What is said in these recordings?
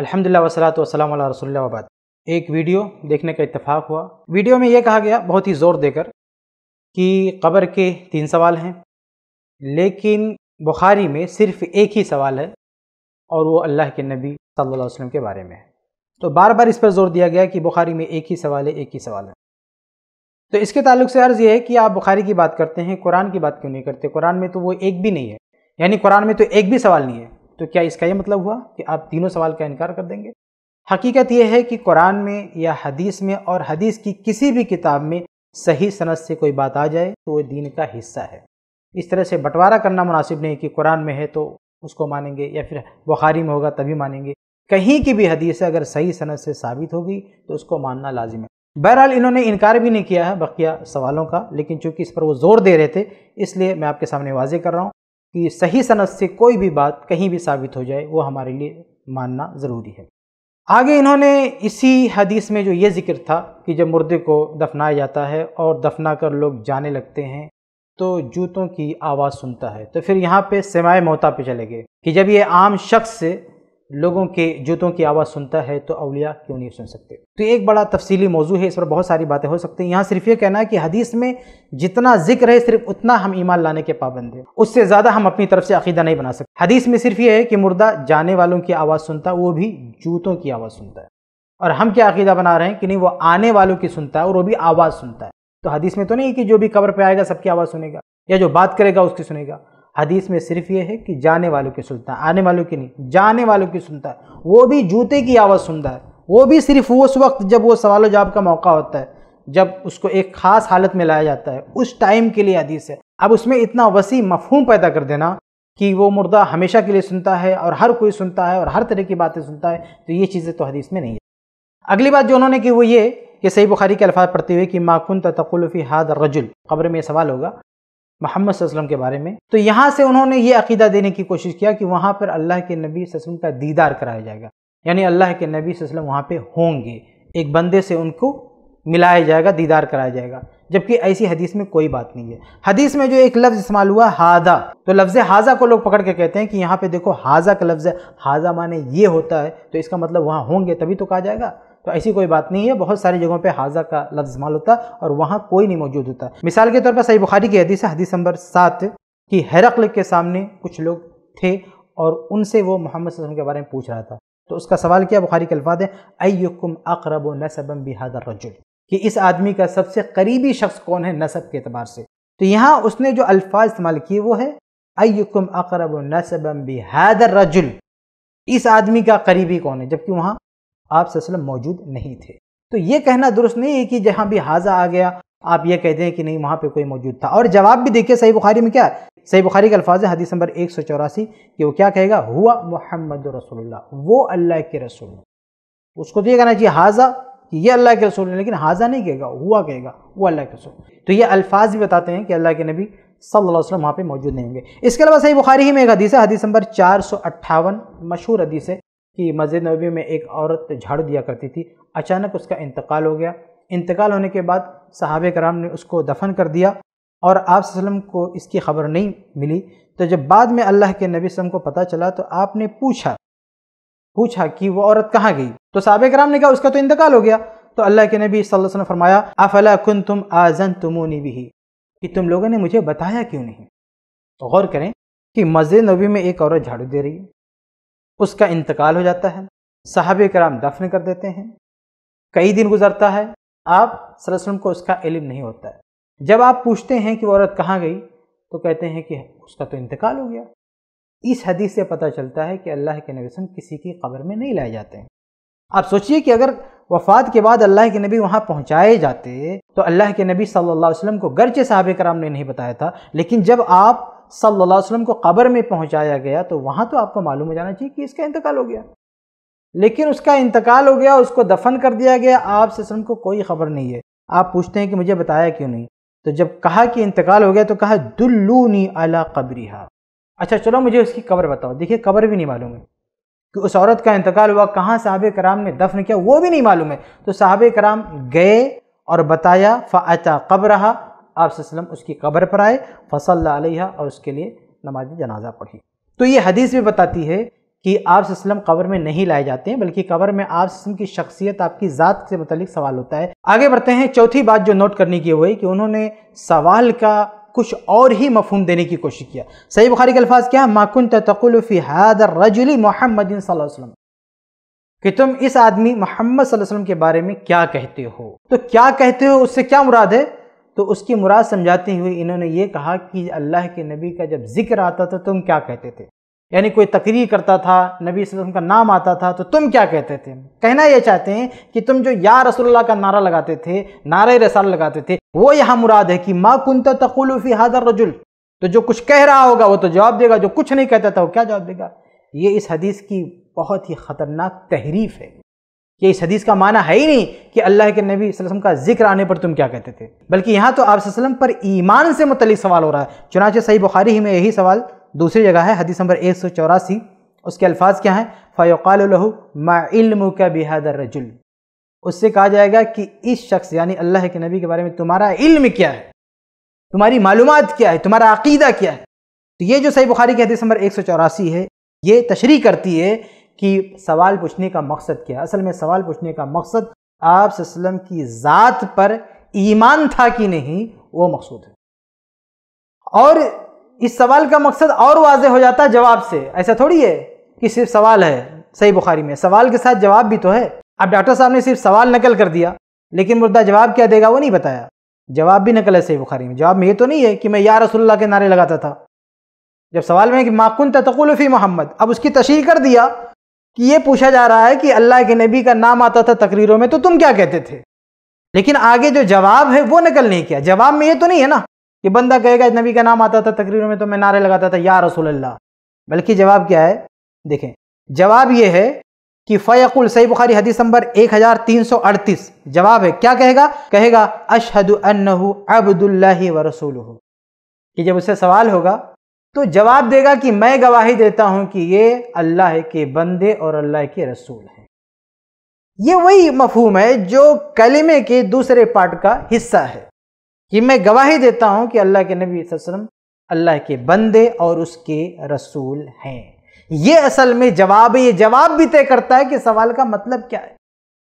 अल्हम्दुलिल्लाह वसलात वसलाम रसोल्ला वबाद एक वीडियो देखने का इतफ़ाक़ हुआ वीडियो में यह कहा गया बहुत ही ज़ोर देकर कि कब्र के तीन सवाल हैं लेकिन बुखारी में सिर्फ एक ही सवाल है और वो अल्लाह के नबी सल्लल्लाहु अलैहि वसल्लम के बारे में है तो बार बार इस पर ज़ोर दिया गया कि बुखारी में एक ही सवाल है एक ही सवाल है तो इसके ताल्लुक से अर्ज़ यह है कि आप बुखारी की बात करते हैं कुरान की बात क्यों नहीं करते कुरान में तो वो एक भी नहीं है यानी कुरान में तो एक भी सवाल नहीं है तो क्या इसका यह मतलब हुआ कि आप तीनों सवाल का इनकार कर देंगे हकीकत यह है कि कुरान में या हदीस में और हदीस की किसी भी किताब में सही सनत से कोई बात आ जाए तो वह दीन का हिस्सा है इस तरह से बंटवारा करना मुनासिब नहीं कि कुरान में है तो उसको मानेंगे या फिर बुखारी में होगा तभी मानेंगे कहीं की भी हदीस अगर सही सनत से साबित होगी तो उसको मानना लाजिम है बहरहाल इन्होंने इनकार भी नहीं किया है बकिया सवालों का लेकिन चूंकि इस पर वो जोर दे रहे थे इसलिए मैं आपके सामने वाजे कर रहा हूँ कि सही सनत से कोई भी बात कहीं भी साबित हो जाए वो हमारे लिए मानना ज़रूरी है आगे इन्होंने इसी हदीस में जो ये जिक्र था कि जब मुर्दे को दफनाया जाता है और दफना कर लोग जाने लगते हैं तो जूतों की आवाज़ सुनता है तो फिर यहाँ पे सेमाए मोहता पे चले गए कि जब ये आम शख्स लोगों के जूतों की आवाज़ सुनता है तो अवलिया क्यों नहीं सुन सकते तो एक बड़ा तफसीली मौजू है इस पर बहुत सारी बातें हो सकती हैं यहाँ सिर्फ ये कहना है कि हदीस में जितना जिक्र है सिर्फ उतना हम ईमान लाने के पाबंद हैं उससे ज़्यादा हम अपनी तरफ से अकीदा नहीं बना सकते हदीस में सिर्फ ये है कि मुर्दा जाने वालों की आवाज़ सुनता वो भी जूतों की आवाज़ सुनता है और हम क्या अकीदा बना रहे हैं कि नहीं वो आने वालों की सुनता है और वो भी आवाज़ सुनता है तो हदीस में तो नहीं कि जो भी कबर पर आएगा सबकी आवाज़ सुनेगा या जो बात करेगा उसकी सुनेगा हदीस में सिर्फ ये है कि जाने वालों की सुनता है आने वालों की नहीं जाने वालों की सुनता है वो भी जूते की आवाज़ सुनता है वो भी सिर्फ उस वक्त जब वो सवाल जवाब का मौका होता है जब उसको एक ख़ास हालत में लाया जाता है उस टाइम के लिए हदीस है अब उसमें इतना वसी मफहूम पैदा कर देना कि वो मुर्दा हमेशा के लिए सुनता है और हर कोई सुनता है और हर तरह की बातें सुनता है तो ये चीज़ें तो हदीस में नहीं है अगली बात जो उन्होंने की वो ये कि सही बुखारी के अल्फाज पढ़ते हुए कि माकुन तकुलफ़ी हाद रजुल कब्र में सवाल होगा मोहम्मद वसल्लम के बारे में तो यहाँ से उन्होंने ये अकीदा देने की कोशिश किया कि वहाँ पर अल्लाह के नबी वसल्लम का दीदार कराया जाएगा यानी अल्लाह के नबी वसल्लम वहाँ पर होंगे एक बंदे से उनको मिलाया जाएगा दीदार कराया जाएगा जबकि ऐसी हदीस में कोई बात नहीं है हदीस में जो एक लफ्ज़ इस्तेमाल हुआ हादा तो लफ्ज़ हाजा को लोग पकड़ के कहते हैं कि यहाँ पे देखो हाजा का लफ्ज़ है हाजा माने ये होता है तो इसका मतलब वहाँ होंगे तभी तो कहा जाएगा तो ऐसी कोई बात नहीं है बहुत सारी जगहों पर हाजा का लफ्ज़ इस्तेमाल होता है और वहाँ कोई नहीं मौजूद होता मिसाल के तौर पर सही बुखारी की हदीस हदीस नंबर सात कि हैरकल के सामने कुछ लोग थे और उनसे वो मोहम्मद वसल्लम के बारे में पूछ रहा था तो उसका सवाल क्या बुखारी के अल्फाज हैं अयुकुम अकरब नसबम बिहादर रजुल कि इस आदमी का सबसे करीबी शख्स कौन है नसब के अतबार से तो यहाँ उसने जो अल्फाज इस्तेमाल किए वो है अयुकुम अकरब नसबम बिहादर रजुल इस आदमी का करीबी कौन है जबकि वहाँ आप मौजूद नहीं थे तो ये कहना दुरुस्त नहीं है कि जहाँ भी हाजा आ गया आप ये कहते हैं कि नहीं वहाँ पे कोई मौजूद था और जवाब भी देखिए सही बुखारी में क्या सही बुखारी के अल्फाज है हदीस नंबर एक सौ चौरासी कि वो क्या कहेगा हुआ मोहम्मद रसोल्ला वो अल्लाह के रसूल उसको तो ये कहना चाहिए हाजा कि ये अल्लाह के रसूल लेकिन हाजा नहीं कहेगा हुआ कहेगा वो अल्लाह के रसूल तो ये अल्फाज भी बताते हैं कि अल्लाह के नबी सल्लल्लाहु अलैहि वसल्लम वहाँ पे मौजूद नहीं होंगे इसके अलावा सही बुखारी ही में एक हदीस है हदीस नंबर चार सौ अट्ठावन मशहूर हदीस है कि मस्जिद नबी में एक औरत झाड़ू दिया करती थी अचानक उसका इंतकाल हो गया इंतकाल होने के बाद साहब कराम ने उसको दफन कर दिया और आप वसलम को इसकी खबर नहीं मिली तो जब बाद में अल्लाह के नबी वसलम को पता चला तो आपने पूछा पूछा कि वो औरत कहाँ गई तो साहब कराम ने कहा उसका तो इंतकाल हो गया तो अल्लाह के नबी सल्लल्लाहु फरमाया अफला कन तुम आजन तुमोनी भी कि तुम लोगों ने मुझे बताया क्यों नहीं तो गौर करें कि मस्जिद नबी में एक औरत झाड़ू दे रही है उसका इंतकाल हो जाता है साहब कराम दफन कर देते हैं कई दिन गुजरता है आप वसल्लम को उसका इलम नहीं होता है जब आप पूछते हैं कि वो औरत कहाँ गई तो कहते हैं कि उसका तो इंतकाल हो गया इस हदीस से पता चलता है कि अल्लाह के नबी किसी की कब्र में नहीं लाए जाते हैं आप सोचिए कि अगर वफात के बाद अल्लाह के नबी वहाँ पहुँचाए जाते तो अल्लाह के नबी सल्लल्लाहु अलैहि वसल्लम को गरचे साहब कराम ने नहीं बताया था लेकिन जब आप सल्लल्लाहु अलैहि वसल्लम को कब्र में पहुंचाया गया तो वहाँ तो आपको मालूम हो जाना चाहिए कि इसका इंतकाल हो गया लेकिन उसका इंतकाल हो गया उसको दफन कर दिया गया आप वसल्लम को कोई खबर नहीं है आप पूछते हैं कि मुझे बताया क्यों नहीं तो जब कहा कि इंतकाल हो गया तो कहा दुल्लूनी अला कब्रिहा अच्छा चलो मुझे उसकी कब्र बताओ देखिए कब्र भी नहीं मालूम है कि उस औरत का इंतकाल हुआ कहाँ साहब कराम ने दफन किया वो भी नहीं मालूम है तो साहब कराम गए और बताया फ़ाता रहा आप उसकी कब्र पर आए फसल आलिया और उसके लिए नमाज जनाजा पढ़ी तो ये हदीस भी बताती है कि आप कब्र में नहीं लाए जाते हैं बल्कि कब्र में आप की शख्सियत आपकी ज़ात से मतलब सवाल होता है आगे बढ़ते हैं चौथी बात जो नोट करने की हुई कि उन्होंने सवाल का कुछ और ही मफहम देने की कोशिश किया सही बुखारी के अल्फाज क्या माकुन तकुलफ़ी हैदर रजुली मोहम्मद वसल्लम कि तुम इस आदमी मोहम्मद वसल्लम के बारे में क्या कहते हो तो क्या कहते हो उससे क्या मुराद है तो उसकी मुराद समझाते हुए इन्होंने ये कहा कि अल्लाह के नबी का जब जिक्र आता था तुम क्या कहते थे यानी कोई तकरीर करता था नबी वसल्लम का नाम आता था तो तुम क्या कहते थे कहना यह चाहते हैं कि तुम जो या रसोल्ला का नारा लगाते थे नारा रसाल लगाते थे वो यहाँ मुराद है कि माँ कुंता तकुलफ़ी हादर रजुल तो जो कुछ कह रहा होगा वो तो जवाब देगा जो कुछ नहीं कहता था वो क्या जवाब देगा ये इस हदीस की बहुत ही ख़तरनाक तहरीफ है ये इस हदीस का माना है ही नहीं कि अल्लाह के नबी वसल्लम का जिक्र आने पर तुम क्या कहते थे बल्कि यहाँ तो आप वसल्लम पर ईमान से मुतलिक सवाल हो रहा है चुनाचे सही बुखारी ही में यही सवाल दूसरी जगह है हदीस नंबर एक सौ चौरासी उसके अल्फाज क्या हैं फ़ायक़ालहू मिल्म का बिहादर रजुल उससे कहा जाएगा कि इस शख्स यानी अल्लाह के नबी के बारे में तुम्हारा इल्म क्या है तुम्हारी मालूम क्या है तुम्हारा अकीदा क्या है तो ये जो सही बुखारी की हदीस नंबर एक है ये तशरी करती है कि सवाल पूछने का मकसद क्या असल में सवाल पूछने का मकसद आप वसल्लम की ज़ात पर ईमान था कि नहीं वो मकसूद है और इस सवाल का मकसद और वाज हो जाता है जवाब से ऐसा थोड़ी है कि सिर्फ सवाल है सही बुखारी में सवाल के साथ जवाब भी तो है अब डॉक्टर साहब ने सिर्फ सवाल नकल कर दिया लेकिन मुर्दा जवाब क्या देगा वो नहीं बताया जवाब भी नकल है सही बुखारी में जवाब में ये तो नहीं है कि मैं या रसुल्ला के नारे लगाता था जब सवाल में कि माकुन तकुलफ़ी मोहम्मद अब उसकी तशहर कर दिया कि ये पूछा जा रहा है कि अल्लाह के नबी का नाम आता था तकरीरों में तो तुम क्या कहते थे लेकिन आगे जो जवाब है वो नकल नहीं किया जवाब में ये तो नहीं है ना कि बंदा कहेगा नबी का नाम आता था तकरीरों में तो मैं नारे लगाता था या रसूल अल्लाह बल्कि जवाब क्या है देखें जवाब ये है कि फ़ैकुल सही बुखारी हदीस नंबर 1338 जवाब है क्या कहेगा कहेगा अशहद अब्दुल्ला व रसूल कि जब उससे सवाल होगा तो जवाब देगा कि मैं गवाही देता हूं कि ये अल्लाह के बंदे और अल्लाह के रसूल हैं ये वही मफहूम है जो कलिमे के दूसरे पार्ट का हिस्सा है कि मैं गवाही देता हूं कि अल्लाह के नबी वसल्लम अल्लाह के बंदे और उसके रसूल हैं ये असल में जवाब ये जवाब भी तय करता है कि सवाल का मतलब क्या है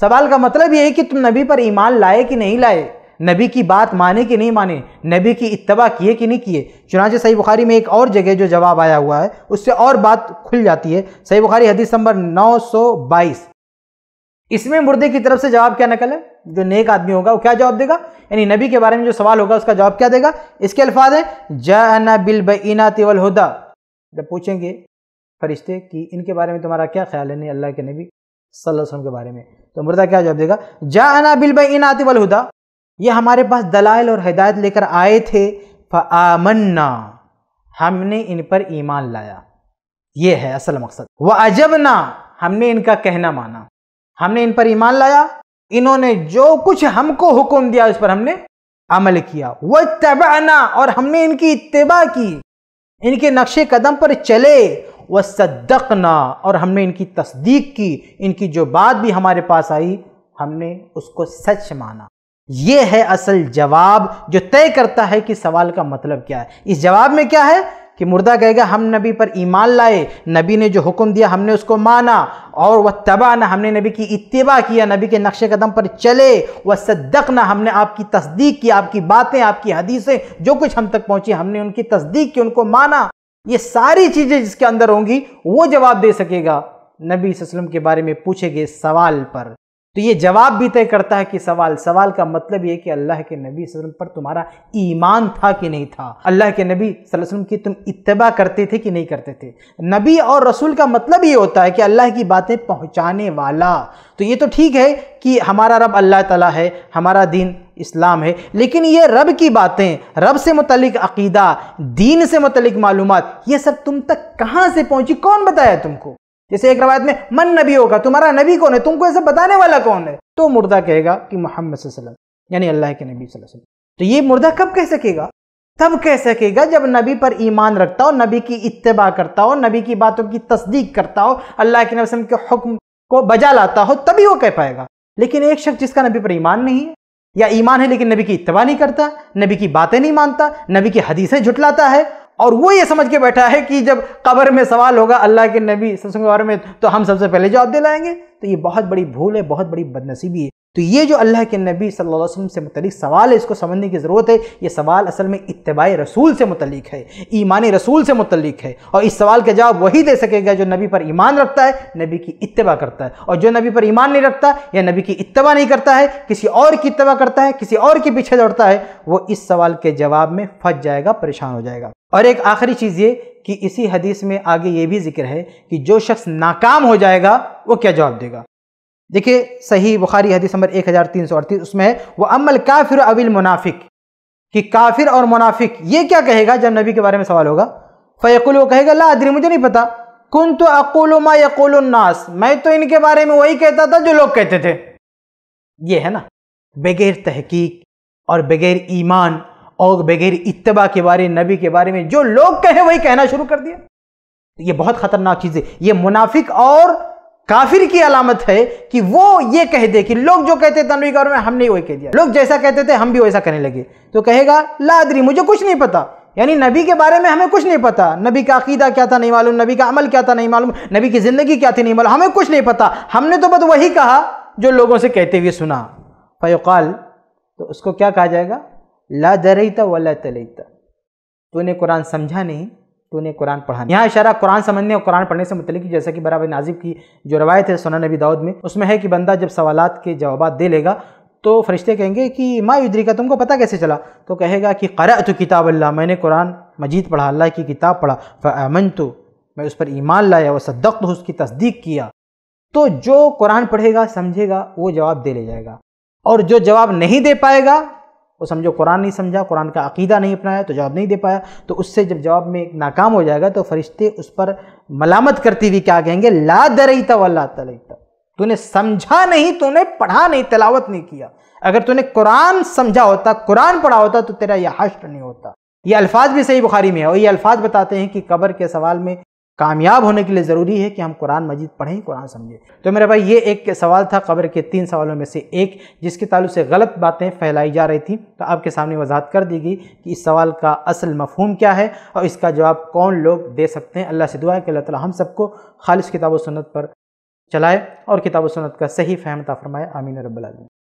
सवाल का मतलब ये है कि तुम नबी पर ईमान लाए कि नहीं लाए नबी की बात माने कि नहीं माने नबी की इतबा किए कि नहीं किए चुनाचे सही बुखारी में एक और जगह जो जवाब आया हुआ है उससे और बात खुल जाती है सही बुखारी हदीस नंबर 922 इसमें मुर्दे की तरफ से जवाब क्या नकल है जो नेक आदमी होगा वो क्या जवाब देगा यानी नबी के बारे में जो सवाल होगा उसका जवाब क्या देगा इसके अल्फाज हैं जाना बिल बीना तिवल हुदा जब पूछेंगे फरिश्ते कि इनके बारे में तुम्हारा क्या ख्याल है नहीं अल्लाह के नबी सल्लल्लाहु अलैहि वसल्लम के बारे में तो मुर्दा क्या जवाब देगा जाना बिल बीना तिवल हुदा ये हमारे पास दलाइल और हिदायत लेकर आए थे फ़ामन्ना हमने इन पर ईमान लाया ये है असल मकसद व ना हमने इनका कहना माना हमने इन पर ईमान लाया इन्होंने जो कुछ हमको हुक्म दिया उस पर हमने अमल किया वह तबाना और हमने इनकी इतबा की इनके नक्शे कदम पर चले वह सद्दकना और हमने इनकी तस्दीक की इनकी जो बात भी हमारे पास आई हमने उसको सच माना ये है असल जवाब जो तय करता है कि सवाल का मतलब क्या है इस जवाब में क्या है कि मुर्दा कहेगा हम नबी पर ईमान लाए नबी ने जो हुक्म दिया हमने उसको माना और वह तबाह ना हमने नबी की इतवा किया नबी के नक्श कदम पर चले वह ना हमने आपकी तस्दीक की आपकी बातें आपकी हदीसें जो कुछ हम तक पहुंची हमने उनकी तस्दीक की उनको माना ये सारी चीज़ें जिसके अंदर होंगी वो जवाब दे सकेगा नबी वसलम के बारे में पूछे गए सवाल पर तो ये जवाब भी तय करता है कि सवाल सवाल का मतलब ये कि अल्लाह के नबी वसल्लम पर तुम्हारा ईमान था कि नहीं था अल्लाह के नबी वसल्लम की तुम इतबा करते थे कि नहीं करते थे नबी और रसूल का मतलब ये होता है कि अल्लाह की बातें पहुँचाने वाला तो ये तो ठीक है कि हमारा रब अल्लाह ताला है हमारा दीन इस्लाम है लेकिन ये रब की बातें रब से मुतलिक अकीदा दीन से मुतलिक मालूम ये सब तुम तक कहाँ से पहुँची कौन बताया तुमको जैसे एक रवायत में मन नबी होगा तुम्हारा नबी कौन है तुमको ऐसे बताने वाला कौन है तो मुर्दा कहेगा कि मोहम्मद यानी अल्लाह के नबी तो ये मुर्दा कब कह सकेगा तब कह सकेगा जब नबी पर ईमान रखता हो नबी की इतबा करता हो नबी की बातों की तस्दीक करता हो अल्लाह के नबी के हुक्म को बजा लाता हो तभी वो कह पाएगा लेकिन एक शख्स जिसका नबी पर ईमान नहीं है या ईमान है लेकिन नबी की इतवा नहीं करता नबी की बातें नहीं मानता नबी की हदीसें झुटलाता है और वो ये समझ के बैठा है कि जब कबर में सवाल होगा अल्लाह के नबी सत्संग में तो हम सबसे पहले जवाब दिलाएंगे तो ये बहुत बड़ी भूल है बहुत बड़ी बदनसीबी है तो ये जो अल्लाह के नबी सल्लल्लाहु अलैहि वसल्लम से मतलब सवाल है इसको समझने की ज़रूरत है ये सवाल असल में इतबाई रसूल से मतलब है ईमान रसूल से मतलब है और इस सवाल का जवाब वही दे सकेगा जो नबी पर ईमान रखता है नबी की इतबा करता है और जो नबी पर ईमान नहीं रखता या नबी की इतबा नहीं करता है किसी और की इतबा करता है किसी और के पीछे दौड़ता है वो इस सवाल के जवाब में फंस जाएगा परेशान हो जाएगा और एक आखिरी चीज़ ये कि इसी हदीस में आगे ये भी जिक्र है कि जो शख्स नाकाम हो जाएगा वो क्या जवाब देगा देखिए सही बुखारी हदीस नंबर एक हज़ार तीन सौ अड़तीस उसमें है वह अमल काफिर अविल मुनाफिक कि काफिर और मुनाफिक ये क्या कहेगा जब नबी के बारे में सवाल होगा फ़ैकुल वो कहेगा ला अदरी मुझे नहीं पता कुन तो अकोलमा यकोलनास मैं तो इनके बारे में वही कहता था जो लोग कहते थे ये है ना बगैर तहकीक और बगैर ईमान और बगैर इतबा के बारे नबी के बारे में जो लोग कहें वही कहना शुरू कर दिया तो ये बहुत खतरनाक चीज़ है ये मुनाफिक और काफिर की अलामत है कि वो ये कह दे कि लोग जो कहते तनवी गौर में हमने वही कह दिया लोग जैसा कहते थे हम भी वैसा करने लगे तो कहेगा लादरी मुझे कुछ नहीं पता यानी नबी के बारे में हमें कुछ नहीं पता नबी का अकीदा क्या था नहीं मालूम नबी का अमल क्या था नहीं मालूम नबी की ज़िंदगी क्या थी नहीं मालूम हमें कुछ नहीं पता हमने तो बस वही कहा जो लोगों से कहते हुए सुना फ़योकाल तो उसको क्या कहा जाएगा ला दरईता वला तलईता तूने कुरान समझा नहीं तूने कुरान पढ़ा नहीं यहाँ इशारा कुरान समझने और कुरान पढ़ने से मुतलिक जैसा कि बराबर नाजिब की जो रवायत है सोना नबी दाऊद में उसमें है कि बंदा जब सवाल के जवाब दे लेगा तो फरिश्ते कहेंगे कि माँ युद्री का तुमको पता कैसे चला तो कहेगा कि करा तो किताब अल्लाह मैंने कुरान मजीद पढ़ा अल्लाह की किताब पढ़ा फ़मन तो मैं उस पर ईमान लाया व सद्दक तो उसकी तस्दीक किया तो जो कुरान पढ़ेगा समझेगा वो जवाब दे ले जाएगा और जो जवाब नहीं दे पाएगा वो समझो कुरान नहीं समझा कुरान का अकीदा नहीं अपनाया तो जवाब नहीं दे पाया तो उससे जब जवाब में नाकाम हो जाएगा तो फरिश्ते उस पर मलामत करती हुई क्या कहेंगे ला दरईता वल्ला तलईता तूने समझा नहीं तूने पढ़ा नहीं तलावत नहीं किया अगर तूने कुरान समझा होता कुरान पढ़ा होता तो तेरा यह हश्र नहीं होता ये अल्फाज भी सही बुखारी में है और ये अल्फाज बताते हैं कि कबर के सवाल में कामयाब होने के लिए ज़रूरी है कि हम कुरान मजीद पढ़ें कुरान समझें तो मेरे भाई ये एक सवाल था कब्र के तीन सवालों में से एक जिसके तालु से गलत बातें फैलाई जा रही थी तो आपके सामने वजाहत कर दी गई कि इस सवाल का असल मफहम क्या है और इसका जवाब कौन लोग दे सकते हैं अल्लाह से दुआ कि अल्लाह तम सबको खालिश किताब सुनत पर चलाए और किताब सुनत का सही फहमता फरमाए आमीन रबालमीन